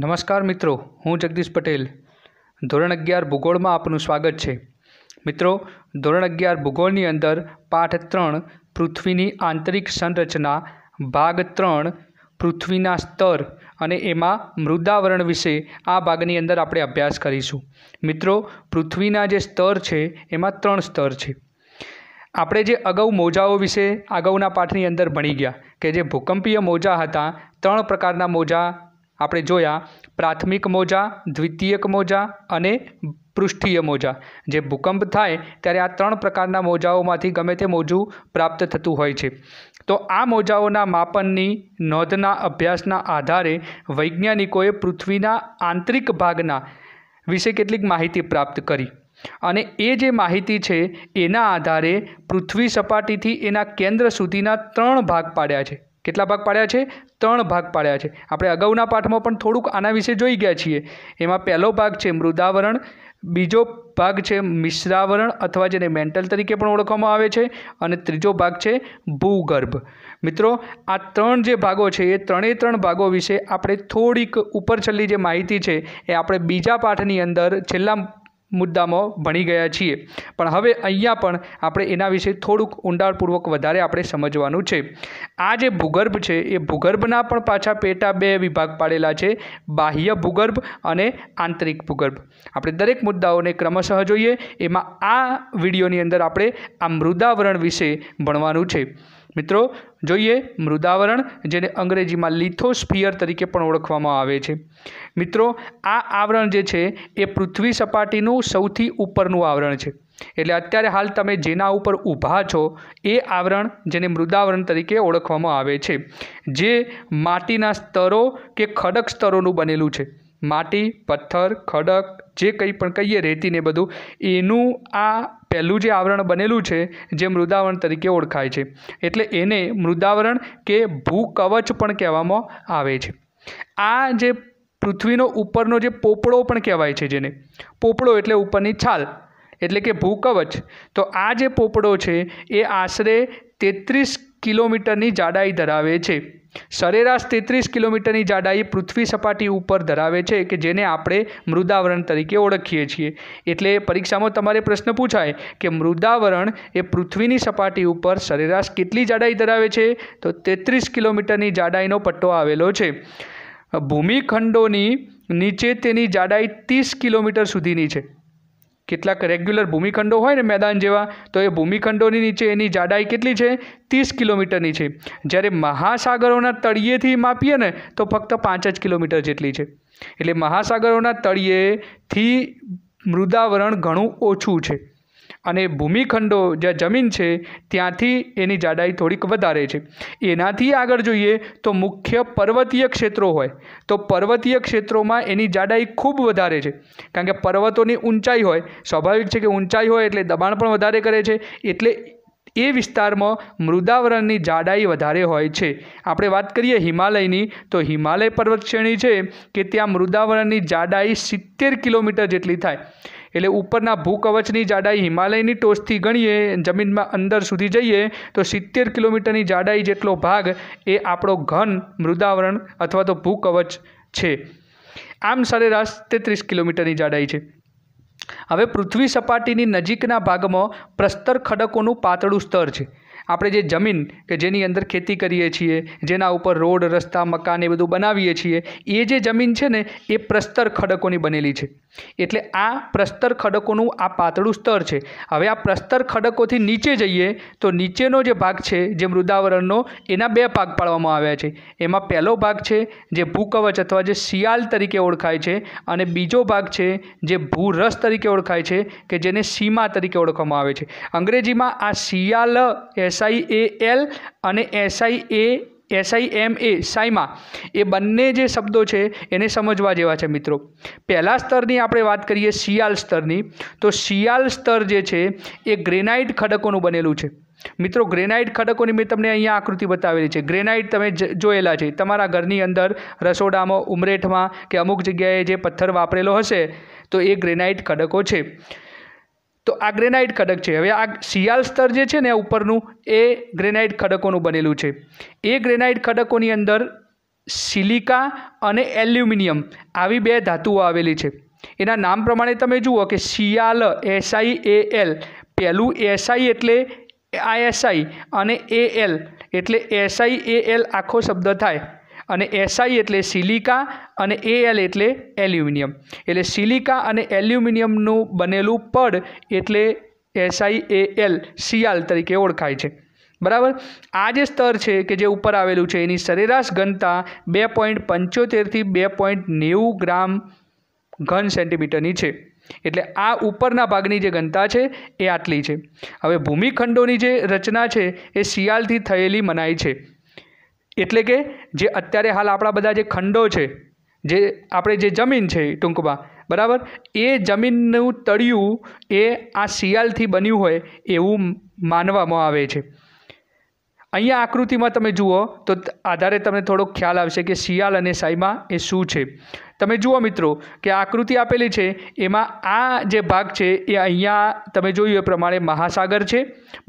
નમસ્કાર મિત્રો હું જગદીશ પટેલ ધોરણ અગિયાર ભૂગોળમાં આપનું સ્વાગત છે મિત્રો ધોરણ અગિયાર ભૂગોળની અંદર પાઠ ત્રણ પૃથ્વીની આંતરિક સંરચના ભાગ ત્રણ પૃથ્વીના સ્તર અને એમાં મૃદાવરણ વિશે આ ભાગની અંદર આપણે અભ્યાસ કરીશું મિત્રો પૃથ્વીના જે સ્તર છે એમાં ત્રણ સ્તર છે આપણે જે અગાઉ મોજાઓ વિશે અગાઉના પાઠની અંદર ભણી ગયા કે જે ભૂકંપીય મોજા હતા ત્રણ પ્રકારના મોજા આપણે જોયા પ્રાથમિક મોજા દ્વિતીયક મોજા અને પૃષ્ઠીય મોજા જે ભૂકંપ થાય ત્યારે આ ત્રણ પ્રકારના મોજાઓમાંથી ગમે તે મોજું પ્રાપ્ત થતું હોય છે તો આ મોજાઓના માપનની નોંધના અભ્યાસના આધારે વૈજ્ઞાનિકોએ પૃથ્વીના આંતરિક ભાગના વિશે કેટલીક માહિતી પ્રાપ્ત કરી અને એ જે માહિતી છે એના આધારે પૃથ્વી સપાટીથી એના કેન્દ્ર સુધીના ત્રણ ભાગ પાડ્યા છે કેટલા ભાગ પાડ્યા છે ત્રણ ભાગ પાડ્યા છે આપણે અગાઉના પાઠમાં પણ થોડુંક આના વિશે જોઈ ગયા છીએ એમાં પહેલો ભાગ છે મૃદાવરણ બીજો ભાગ છે મિશ્રાવરણ અથવા જેને મેન્ટલ તરીકે પણ ઓળખવામાં આવે છે અને ત્રીજો ભાગ છે ભૂગર્ભ મિત્રો આ ત્રણ જે ભાગો છે એ ત્રણેય ત્રણ ભાગો વિશે આપણે થોડીક ઉપર છેલ્લી જે માહિતી છે એ આપણે બીજા પાઠની અંદર છેલ્લા મુદ્દામાં ભણી ગયા છીએ પણ હવે અહીંયા પણ આપણે એના વિશે થોડુંક ઊંડાણપૂર્વક વધારે આપણે સમજવાનું છે આ જે ભૂગર્ભ છે એ ભૂગર્ભના પણ પાછા પેટા બે વિભાગ પાડેલા છે બાહ્ય ભૂગર્ભ અને આંતરિક ભૂગર્ભ આપણે દરેક મુદ્દાઓને ક્રમશઃ જોઈએ એમાં આ વિડીયોની અંદર આપણે આ મૃદાવરણ વિશે ભણવાનું છે મિત્રો જોઈએ મૃદાવરણ જેને અંગ્રેજીમાં લિથોસ્ફિયર તરીકે પણ ઓળખવામાં આવે છે મિત્રો આ આવરણ જે છે એ પૃથ્વી સપાટીનું સૌથી ઉપરનું આવરણ છે એટલે અત્યારે હાલ તમે જેના ઉપર ઊભા છો એ આવરણ જેને મૃદાવરણ તરીકે ઓળખવામાં આવે છે જે માટીના સ્તરો કે ખડક સ્તરોનું બનેલું છે માટી પથ્થર ખડક જે કંઈ પણ કહીએ રેતીને બધું એનું આ પહેલું જે આવરણ બનેલું છે જે મૃદાવરણ તરીકે ઓળખાય છે એટલે એને મૃદાવરણ કે ભૂકવચ પણ કહેવામાં આવે છે આ જે પૃથ્વીનો ઉપરનો જે પોપળો પણ કહેવાય છે જેને પોપળો એટલે ઉપરની છાલ એટલે કે ભૂકવચ તો આ જે પોપળો છે એ આશરે તેત્રીસ કિલોમીટરની જાડાઈ ધરાવે છે સરેરાશ તેત્રીસ કિલોમીટરની જાડાઈ પૃથ્વી સપાટી ઉપર ધરાવે છે કે જેને આપણે મૃદાવરણ તરીકે ઓળખીએ છીએ એટલે પરીક્ષામાં તમારે પ્રશ્ન પૂછાય કે મૃદાવરણ એ પૃથ્વીની સપાટી ઉપર સરેરાશ કેટલી જાડાઈ ધરાવે છે તો તેત્રીસ કિલોમીટરની જાડાઈનો પટ્ટો આવેલો છે ભૂમિખંડોની નીચે તેની જાડાઈ ત્રીસ કિલોમીટર સુધીની છે કેટલાક રેગ્યુલર ભૂમિખંડો હોય ને મેદાન જેવા તો એ ભૂમિખંડોની નીચે એની જાડાઈ કેટલી છે ત્રીસ કિલોમીટરની છે જ્યારે મહાસાગરોના તળિયેથી માપીએ ને તો ફક્ત પાંચ જ કિલોમીટર જેટલી છે એટલે મહાસાગરોના તળિયેથી મૃદાવરણ ઘણું ઓછું છે અને ભૂમિખંડો જ્યાં જમીન છે ત્યાંથી એની જાડાઈ થોડીક વધારે છે એનાથી આગળ જોઈએ તો મુખ્ય પર્વતીય ક્ષેત્રો હોય તો પર્વતીય ક્ષેત્રોમાં એની જાડાઈ ખૂબ વધારે છે કારણ કે પર્વતોની ઊંચાઈ હોય સ્વાભાવિક છે કે ઊંચાઈ હોય એટલે દબાણ પણ વધારે કરે છે એટલે એ વિસ્તારમાં મૃદાવરણની જાડાઈ વધારે હોય છે આપણે વાત કરીએ હિમાલયની તો હિમાલય પર્વત શ્રેણી છે કે ત્યાં મૃદાવરણની જાડાઈ સિત્તેર કિલોમીટર જેટલી થાય એટલે ઉપરના ભૂકવચની જાડાઈ હિમાલયની ટોચથી ગણીએ જમીનમાં અંદર સુધી જઈએ તો સિત્તેર કિલોમીટરની જાડાઈ જેટલો ભાગ એ આપણો ઘન મૃદાવરણ અથવા તો ભૂકવચ છે આમ સરેરાશ તેત્રીસ કિલોમીટરની જાડાઈ છે હવે પૃથ્વી સપાટીની નજીકના ભાગમાં પ્રસ્તર ખડકોનું પાતળું સ્તર છે આપણે જે જમીન કે જેની અંદર ખેતી કરીએ છીએ જેના ઉપર રોડ રસ્તા મકાન એ બધું બનાવીએ છીએ એ જે જમીન છે ને એ પ્રસ્તર ખડકોની બનેલી છે એટલે આ પ્રસ્તર ખડકોનું આ પાતળું સ્તર છે હવે આ પ્રસ્તર ખડકોથી નીચે જઈએ તો નીચેનો જે ભાગ છે જે મૃદાવરણનો એના બે ભાગ પાડવામાં આવ્યા છે એમાં પહેલો ભાગ છે જે ભૂકવચ અથવા જે શિયાલ તરીકે ઓળખાય છે અને બીજો ભાગ છે જે ભૂરસ તરીકે ઓળખાય છે કે જેને સીમા તરીકે ઓળખવામાં આવે છે અંગ્રેજીમાં આ sial S SI A L અને SI A SI M A sima એ બંને જે શબ્દો છે એને સમજવા જેવા છે મિત્રો પહેલાં સ્તરની આપણે વાત કરીએ શિયાળ સ્તરની તો શિયાલ સ્તર જે છે એ ગ્રેનાઇટ ખડકોનું બનેલું છે મિત્રો ગ્રેનાઇટ ખડકોની મેં તમને અહીંયા આકૃતિ બતાવેલી છે ગ્રેનાઇટ તમે જોયેલા છે તમારા ઘરની અંદર રસોડામાં ઉમરેઠમાં કે અમુક જગ્યાએ જે પથ્થર વાપરેલો હશે તો એ ગ્રેનાઇટ ખડકો છે તો આ ગ્રેનાઇટ ખડક છે હવે આ શિયાળ સ્તર જે છે ને ઉપરનું એ ગ્રેનાઇટ ખડકોનું બનેલું છે એ ગ્રેનાઇટ ખડકોની અંદર સિલિકા અને એલ્યુમિનિયમ આવી બે ધાતુઓ આવેલી છે એના નામ પ્રમાણે તમે જુઓ કે શિયાલ એસઆઈ એ એલ પહેલું એસઆઈ એટલે આઈએસઆઈ અને એ એલ એટલે એસઆઈ એ એલ આખો શબ્દ થાય અને એસઆઈ એટલે સિલિકા અને એ એલ એટલે એલ્યુમિનિયમ એટલે સિલિકા અને એલ્યુમિનિયમનું બનેલું પડ એટલે એસઆઈ એ એલ સિયાલ તરીકે ઓળખાય છે બરાબર આ જે સ્તર છે કે જે ઉપર આવેલું છે એની સરેરાશ ઘનતા બે પોઈન્ટ પંચોતેરથી બે પોઈન્ટ નેવું ગ્રામ ઘન સેન્ટીમીટરની છે એટલે આ ઉપરના ભાગની જે ઘનતા છે એ આટલી છે હવે ભૂમિખંડોની જે રચના છે એ શિયાળથી થયેલી મનાય છે એટલે કે જે અત્યારે હાલ આપણા બધા જે ખંડો છે જે આપણે જે જમીન છે ટૂંકમાં બરાબર એ જમીનનું તળિયું એ આ શિયાળથી બન્યું હોય એવું માનવામાં આવે છે અહીંયા આકૃતિમાં તમે જુઓ તો આધારે તમને થોડો ખ્યાલ આવશે કે શિયાળ અને સાયમા એ શું છે તમે જુઓ મિત્રો કે આકૃતિ આપેલી છે એમાં આ જે ભાગ છે એ અહીંયા તમે જોયું એ પ્રમાણે મહાસાગર છે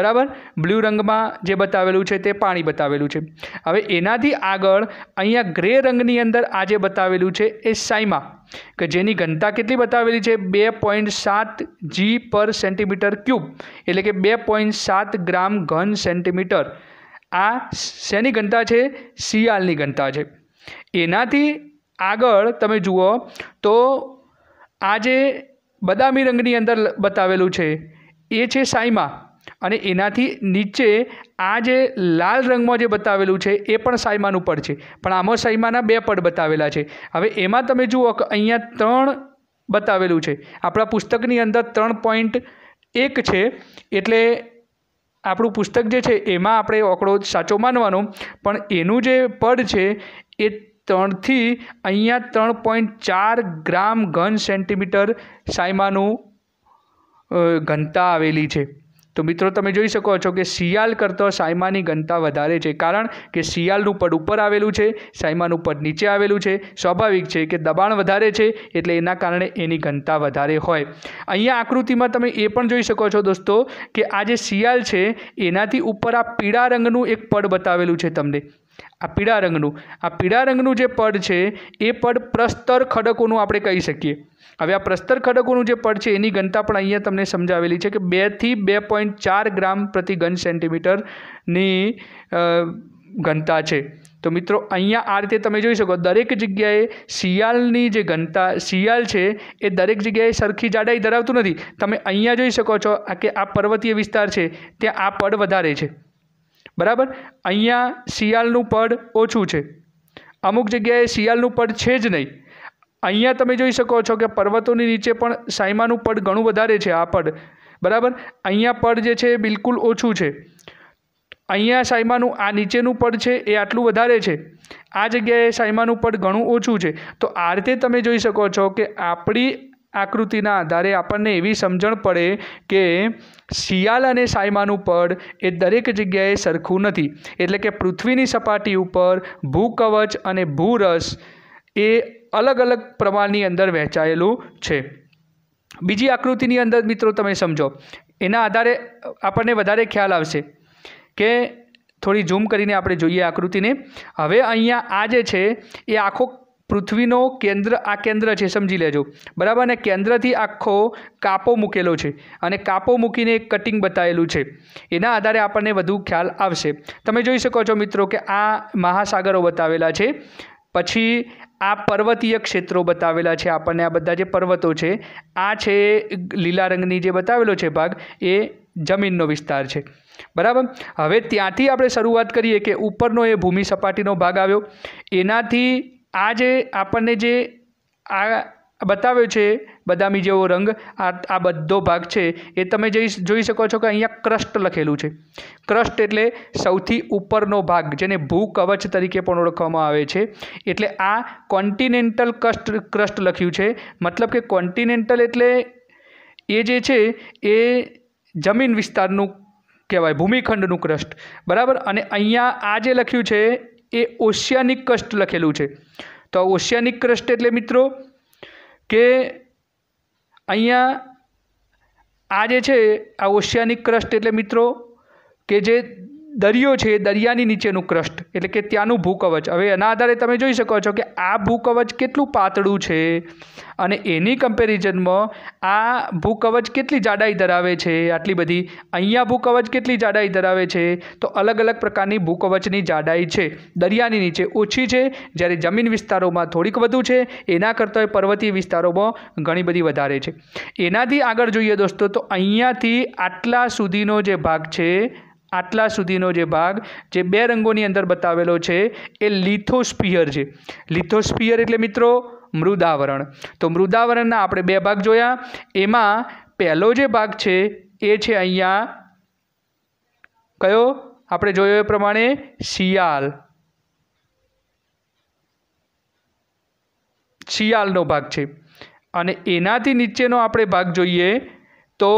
બરાબર બ્લુ રંગમાં જે બતાવેલું છે તે પાણી બતાવેલું છે હવે એનાથી આગળ અહીંયા ગ્રે રંગની અંદર આ જે બતાવેલું છે એ સાયમા કે જેની ઘનતા કેટલી બતાવેલી છે બે પોઈન્ટ સાત જી પર સેન્ટીમીટર ક્યુબ એટલે કે બે પોઈન્ટ સાત ગ્રામ ઘન સેન્ટીમીટર આ શેની ઘનતા છે શિયાળની ઘનતા છે એનાથી આગળ તમે જુઓ તો આ જે બદામી રંગની અંદર બતાવેલું છે એ છે સાયમા અને એનાથી નીચે આ જે લાલ રંગમાં જે બતાવેલું છે એ પણ સાયમાનું પડ છે પણ આમાં સાયમાના બે પડ બતાવેલા છે હવે એમાં તમે જુઓ કે અહીંયા ત્રણ બતાવેલું છે આપણા પુસ્તકની અંદર ત્રણ પોઈન્ટ એક છે એટલે આપણું પુસ્તક જે છે એમાં આપણે ઓકડો સાચો માનવાનો પણ એનું જે પડ છે એ ત્રણથી અહીંયા ત્રણ પોઈન્ટ ચાર ગ્રામ ઘન સેન્ટીમીટર સાયમાનું ઘનતા આવેલી છે તો મિત્રો તમે જોઈ શકો છો કે શિયાળ કરતો સાયમાની ઘનતા વધારે છે કારણ કે શિયાળનું પડ ઉપર આવેલું છે સાયમાનું પડ નીચે આવેલું છે સ્વાભાવિક છે કે દબાણ વધારે છે એટલે એના કારણે એની ઘનતા વધારે હોય અહીંયા આકૃતિમાં તમે એ પણ જોઈ શકો છો દોસ્તો કે આ જે શિયાળ છે એનાથી ઉપર આ પીળા રંગનું એક પડ બતાવેલું છે તમને આ પીળા રંગનું આ પીળા રંગનું જે પડ છે એ પડ પ્રસ્તર ખડકોનું આપણે કહી શકીએ હવે આ પ્રસ્તર ખડકોનું જે પડ છે એની ઘનતા પણ અહીંયા તમને સમજાવેલી છે કે બેથી બે પોઈન્ટ ચાર ગ્રામ પ્રતિ ઘન સેન્ટીમીટરની ઘનતા છે તો મિત્રો અહીંયા આ રીતે તમે જોઈ શકો દરેક જગ્યાએ શિયાળની જે ઘનતા શિયાળ છે એ દરેક જગ્યાએ સરખી જાડાઈ ધરાવતું નથી તમે અહીંયા જોઈ શકો છો કે આ પર્વતીય વિસ્તાર છે ત્યાં આ પડ વધારે છે બરાબર અહીંયા શિયાળનું પડ ઓછું છે અમુક જગ્યાએ શિયાળનું પડ છે જ નહીં અહીંયા તમે જોઈ શકો છો કે પર્વતોની નીચે પણ સાયમાનું પડ ઘણું વધારે છે આ પડ બરાબર અહીંયા પડ જે છે એ બિલકુલ ઓછું છે અહીંયા સાયમાનું આ નીચેનું પડ છે એ આટલું વધારે છે આ જગ્યાએ સાયમાનું પડ ઘણું ઓછું છે તો આ રીતે તમે જોઈ શકો છો કે આપણી આકૃતિના આધારે આપણને એવી સમજણ પડે કે શિયાલ અને સાયમાનું પડ એ દરેક જગ્યાએ સરખું નથી એટલે કે પૃથ્વીની સપાટી ઉપર ભૂકવચ અને ભૂરસ એ અલગ અલગ પ્રમાણની અંદર વહેંચાયેલું છે બીજી આકૃતિની અંદર મિત્રો તમે સમજો એના આધારે આપણને વધારે ખ્યાલ આવશે કે થોડી ઝૂમ કરીને આપણે જોઈએ આકૃતિને હવે અહીંયા આ જે છે એ આખો પૃથ્વીનો કેન્દ્ર આ કેન્દ્ર છે સમજી લેજો બરાબર ને કેન્દ્રથી આખો કાપો મૂકેલો છે અને કાપો મૂકીને એક કટિંગ બતાવેલું છે એના આધારે આપણને વધુ ખ્યાલ આવશે તમે જોઈ શકો છો મિત્રો કે આ મહાસાગરો બતાવેલા છે પછી આ પર્વતીય ક્ષેત્રો બતાવેલા છે આપણને આ બધા જે પર્વતો છે આ છે લીલા રંગની જે બતાવેલો છે ભાગ એ જમીનનો વિસ્તાર છે બરાબર હવે ત્યાંથી આપણે શરૂઆત કરીએ કે ઉપરનો એ ભૂમિ સપાટીનો ભાગ આવ્યો એનાથી આ જે આપણને જે આ બતાવ્યો છે બદામી જેવો રંગ આ આ બધો ભાગ છે એ તમે જઈ જોઈ શકો છો કે અહીંયા ક્રસ્ટ લખેલું છે ક્રસ્ટ એટલે સૌથી ઉપરનો ભાગ જેને ભૂ કવચ તરીકે પણ ઓળખવામાં આવે છે એટલે આ કોન્ટિનેન્ટલ ક્રસ્ટ ક્રસ્ટ લખ્યું છે મતલબ કે કોન્ટિનેન્ટલ એટલે એ જે છે એ જમીન વિસ્તારનું કહેવાય ભૂમિખંડનું ક્રસ્ટ બરાબર અને અહીંયા આ જે લખ્યું છે એ ઓશિયાનિક ક્રસ્ટ લખેલું છે તો ઓશિયાનિક ક્રસ્ટ એટલે મિત્રો કે અહીંયા આ જે છે આ ઓશિયાનિક ક્રસ્ટ એટલે મિત્રો કે જે દરિયો છે દરિયાની નીચેનું ક્રસ્ટ એટલે કે ત્યાંનું ભૂકવચ હવે એના આધારે તમે જોઈ શકો છો કે આ ભૂકવચ કેટલું પાતળું છે અને એની કમ્પેરિઝનમાં આ ભૂકવચ કેટલી જાડાઈ ધરાવે છે આટલી બધી અહીંયા ભૂકવચ કેટલી જાડાઈ ધરાવે છે તો અલગ અલગ પ્રકારની ભૂકવચની જાડાઈ છે દરિયાની નીચે ઓછી છે જ્યારે જમીન વિસ્તારોમાં થોડીક વધુ છે એના કરતાં પર્વતીય વિસ્તારોમાં ઘણી બધી વધારે છે એનાથી આગળ જોઈએ દોસ્તો તો અહીંયાથી આટલા સુધીનો જે ભાગ છે આટલા સુધીનો જે ભાગ જે બે રંગોની અંદર બતાવેલો છે એ લિથોસ્પિયર છે લિથોસ્પિયર એટલે મિત્રો મૃદાવરણ તો મૃદાવરણના આપણે બે ભાગ જોયા એમાં પહેલો જે ભાગ છે એ છે અહીંયા કયો આપણે જોયો એ પ્રમાણે શિયાળ શિયાળનો ભાગ છે અને એનાથી નીચેનો આપણે ભાગ જોઈએ તો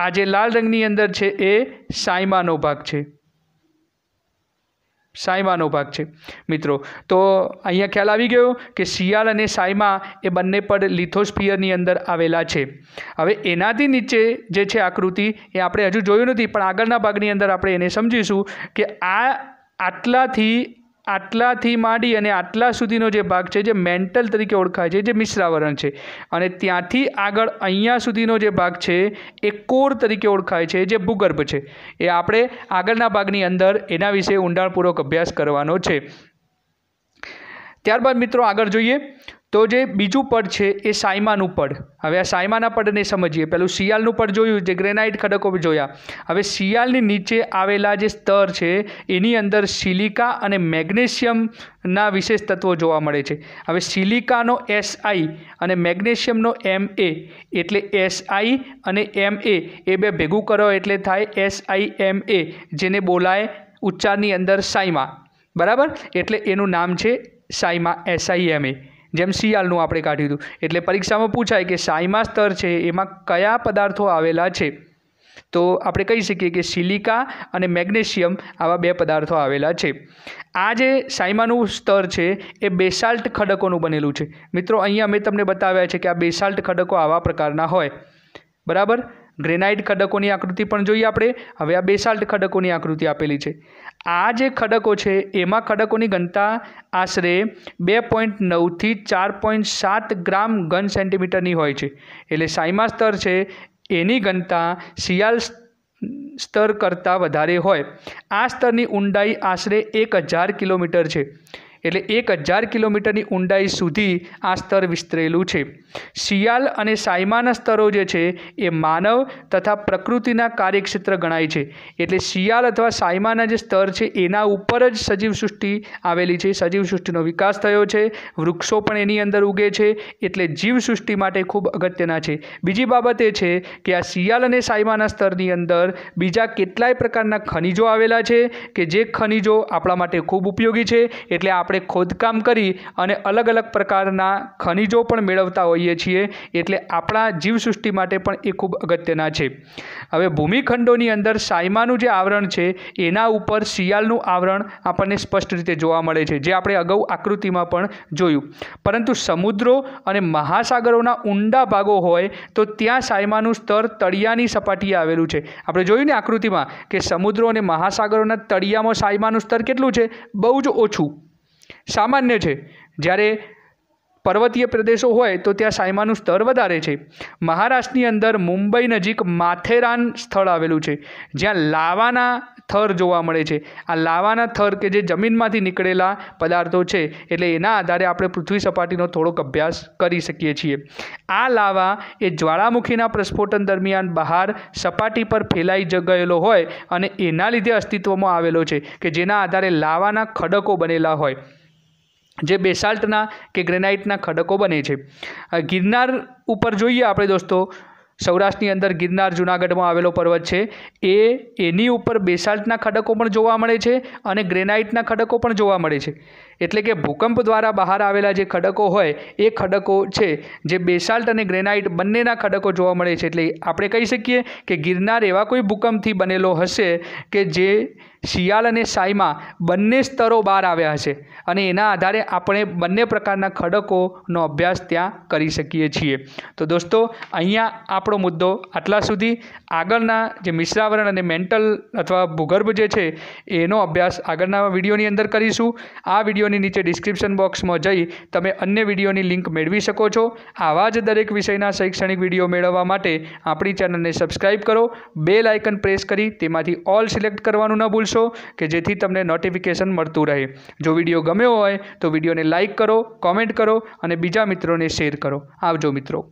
આ જે લાલ રંગની અંદર છે એ સાયમાનો ભાગ છે સાયમાનો ભાગ છે મિત્રો તો અહીંયા ખ્યાલ આવી ગયો કે શિયાળ અને સાયમા એ બંને પડ લિથોસ્ફિયરની અંદર આવેલા છે હવે એનાથી નીચે જે છે આકૃતિ એ આપણે હજુ જોયું નથી પણ આગળના ભાગની અંદર આપણે એને સમજીશું કે આ આટલાથી આટલાથી માંડી અને આટલા સુધીનો જે ભાગ છે જે મેન્ટલ તરીકે ઓળખાય છે જે મિશ્રાવરણ છે અને ત્યાંથી આગળ અહીંયા સુધીનો જે ભાગ છે એ કોર તરીકે ઓળખાય છે જે ભૂગર્ભ છે એ આપણે આગળના ભાગની અંદર એના વિશે ઊંડાણપૂર્વક અભ્યાસ કરવાનો છે ત્યારબાદ મિત્રો આગળ જોઈએ તો જે બીજું પડ છે એ સાયમાનું પડ હવે આ સાયમાના પડને સમજીએ પહેલું શિયાળનું પડ જોયું જે ગ્રેનાઇટ ખડકો જોયા હવે શિયાળની નીચે આવેલા જે સ્તર છે એની અંદર સિલિકા અને મેગ્નેશિયમના વિશેષ તત્વો જોવા મળે છે હવે સિલિકાનો એસઆઈ અને મેગ્નેશિયમનો એમ એ એટલે એસઆઈ અને એમ એ એ બે ભેગું કરો એટલે થાય એસઆઈ એમ એ જેને બોલાય ઉચ્ચારની અંદર સાયમા બરાબર એટલે એનું નામ છે સાયમાં એસઆઈએમએ જેમ શિયાળનું આપણે કાઢ્યું હતું એટલે પરીક્ષામાં પૂછાય કે સાઈમા સ્તર છે એમાં કયા પદાર્થો આવેલા છે તો આપણે કહી શકીએ કે સિલિકા અને મેગ્નેશિયમ આવા બે પદાર્થો આવેલા છે આ જે સાયમાનું સ્તર છે એ બેસાલ્ટ ખડકોનું બનેલું છે મિત્રો અહીંયા મેં તમને બતાવ્યા છે કે આ બેસાલ્ટ ખડકો આવા પ્રકારના હોય બરાબર ગ્રેનાઇટ ખડકોની આકૃતિ પણ જોઈએ આપણે હવે આ બેસાલ્ટ ખડકોની આકૃતિ આપેલી છે આ જે ખડકો છે એમાં ખડકોની ઘનતા આશરે બે પોઈન્ટ નવથી ચાર પોઈન્ટ સાત ગ્રામ ઘન સેન્ટીમીટરની હોય છે એટલે સાયમા સ્તર છે એની ઘનતા શિયાળ સ્તર કરતાં વધારે હોય આ સ્તરની ઊંડાઈ આશરે એક હજાર કિલોમીટર છે એટલે એક હજાર કિલોમીટરની ઊંડાઈ સુધી આ સ્તર વિસ્તરેલું છે શિયાલ અને સાયમાના સ્તરો જે છે એ માનવ તથા પ્રકૃતિના કાર્યક્ષેત્ર ગણાય છે એટલે શિયાલ અથવા સાયમાના જે સ્તર છે એના ઉપર જ સજીવ સૃષ્ટિ આવેલી છે સજીવ સૃષ્ટિનો વિકાસ થયો છે વૃક્ષો પણ એની અંદર ઉગે છે એટલે જીવસૃષ્ટિ માટે ખૂબ અગત્યના છે બીજી બાબત એ છે કે આ શિયાલ અને સાયમાના સ્તરની અંદર બીજા કેટલાય પ્રકારના ખનિજો આવેલા છે કે જે ખનિજો આપણા માટે ખૂબ ઉપયોગી છે એટલે આપણે આપણે ખોદકામ કરી અને અલગ અલગ પ્રકારના ખનિજો પણ મેળવતા હોઈએ છીએ એટલે આપણા જીવસૃષ્ટિ માટે પણ એ ખૂબ અગત્યના છે હવે ભૂમિખંડોની અંદર સાયમાનું જે આવરણ છે એના ઉપર શિયાળનું આવરણ આપણને સ્પષ્ટ રીતે જોવા મળે છે જે આપણે અગાઉ આકૃતિમાં પણ જોયું પરંતુ સમુદ્રો અને મહાસાગરોના ઊંડા ભાગો હોય તો ત્યાં સાયમાનું સ્તર તળિયાની સપાટીએ આવેલું છે આપણે જોયું ને આકૃતિમાં કે સમુદ્રો અને મહાસાગરોના તળિયામાં સાયમાનું સ્તર કેટલું છે બહુ જ ઓછું સામાન્ય છે જ્યારે પર્વતીય પ્રદેશો હોય તો ત્યાં સાયમાનું સ્તર વધારે છે મહારાષ્ટ્રની અંદર મુંબઈ નજીક માથેરાન સ્થળ આવેલું છે જ્યાં લાવાના થર જોવા મળે છે આ લાવાના થર કે જે જમીનમાંથી નીકળેલા પદાર્થો છે એટલે એના આધારે આપણે પૃથ્વી સપાટીનો થોડોક અભ્યાસ કરી શકીએ છીએ આ લાવા એ જ્વાળામુખીના પ્રસ્ફોટન દરમિયાન બહાર સપાટી પર ફેલાઈ ગયેલો હોય અને એના લીધે અસ્તિત્વમાં આવેલો છે કે જેના આધારે લાવાના ખડકો બનેલા હોય જે બેસાલ્ટના કે ગ્રેનાઇટના ખડકો બને છે ગિરનાર ઉપર જોઈએ આપણે દોસ્તો સૌરાષ્ટ્રની અંદર ગિરનાર જુનાગઢમાં આવેલો પર્વત છે એ એની ઉપર બેસાલ્ટના ખડકો પણ જોવા મળે છે અને ગ્રેનાઇટના ખડકો પણ જોવા મળે છે એટલે કે ભૂકંપ દ્વારા બહાર આવેલા જે ખડકો હોય એ ખડકો છે જે બેસાલ્ટ અને ગ્રેનાઇટ બંનેના ખડકો જોવા મળે છે એટલે આપણે કહી શકીએ કે ગિરનાર એવા કોઈ ભૂકંપથી બનેલો હશે કે જે શિયાળ અને સાઈમાં બંને સ્તરો બહાર આવ્યા હશે અને એના આધારે આપણે બંને પ્રકારના ખડકોનો અભ્યાસ ત્યાં કરી શકીએ છીએ તો દોસ્તો અહીંયા આપણો મુદ્દો આટલા સુધી આગળના જે મિશ્રાવરણ અને મેન્ટલ અથવા ભૂગર્ભ જે છે એનો અભ્યાસ આગળના વિડીયોની અંદર કરીશું આ વિડીયોની નીચે ડિસ્ક્રિપ્શન બોક્સમાં જઈ તમે અન્ય વિડીયોની લિંક મેળવી શકો છો આવા જ દરેક વિષયના શૈક્ષણિક વિડીયો મેળવવા માટે આપણી ચેનલને સબસ્ક્રાઈબ કરો બેલ આઇકન પ્રેસ કરી તેમાંથી ઓલ સિલેક્ટ કરવાનું ન ભૂલશો કરશો કે જેથી તમને નોટિફિકેશન મળતું રહે જો વિડીયો ગમ્યો હોય તો વિડીયોને લાઇક કરો કોમેન્ટ કરો અને બીજા મિત્રોને શેર કરો આવજો મિત્રો